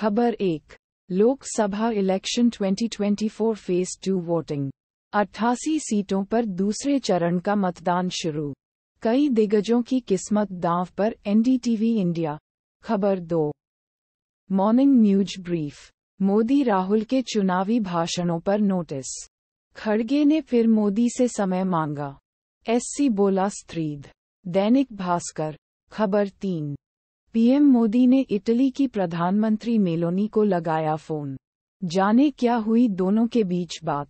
खबर एक Lok Sabha election 2024 phase two voting अट्ठासी सीटों पर दूसरे चरण का मतदान शुरू कई दिग्गजों की किस्मत दांव पर एनडीटीवी इंडिया खबर दो morning news brief Modi Rahul के चुनावी भाषणों पर नोटिस खड़गे ने फिर मोदी से समय मांगा एससी बोला स्त्रीद दैनिक भास्कर खबर तीन पीएम मोदी ने इटली की प्रधानमंत्री मेलोनी को लगाया फोन जाने क्या हुई दोनों के बीच बात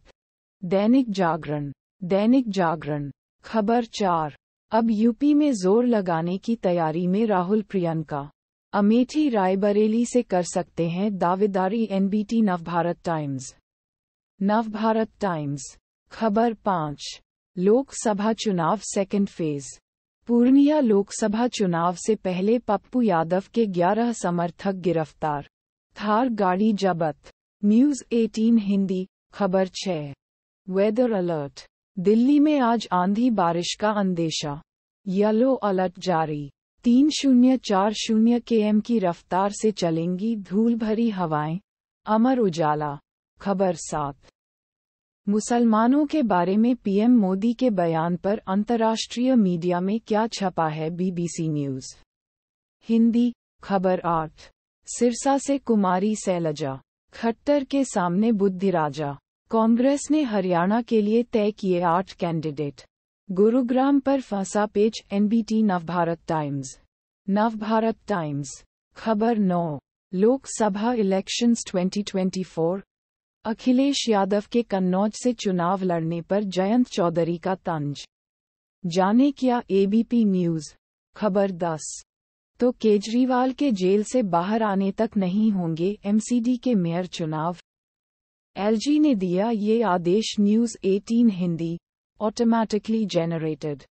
दैनिक जागरण दैनिक जागरण खबर चार अब यूपी में जोर लगाने की तैयारी में राहुल प्रियंका अमेठी रायबरेली से कर सकते हैं दावेदारी NBT Navbharat Times Navbharat Times खबर पाँच लोकसभा चुनाव सेकंड फेज पूर्णिया लोकसभा चुनाव से पहले पप्पू यादव के 11 समर्थक गिरफ्तार थार गाड़ी जबत न्यूज 18 हिंदी खबर 6 वेदर अलर्ट दिल्ली में आज आंधी बारिश का अंदेशा येलो अलर्ट जारी तीन शून्य चार शून्य के एम की रफ्तार से चलेंगी धूल भरी हवाएं अमर उजाला खबर सात मुसलमानों के बारे में पीएम मोदी के बयान पर अंतर्राष्ट्रीय मीडिया में क्या छपा है बीबीसी न्यूज हिंदी खबर आठ सिरसा से कुमारी सैलजा खट्टर के सामने बुद्धिराजा कांग्रेस ने हरियाणा के लिए तय किए आठ कैंडिडेट गुरुग्राम पर फंसा पेच NBT Navbharat Times Navbharat Times खबर नौ लोकसभा इलेक्शंस 2024 अखिलेश यादव के कन्नौज से चुनाव लड़ने पर जयंत चौधरी का तंज जाने क्या एबीपी न्यूज खबर 10 तो केजरीवाल के जेल से बाहर आने तक नहीं होंगे एमसीडी के मेयर चुनाव एलजी ने दिया ये आदेश न्यूज 18 हिंदी ऑटोमैटिकली जेनरेटेड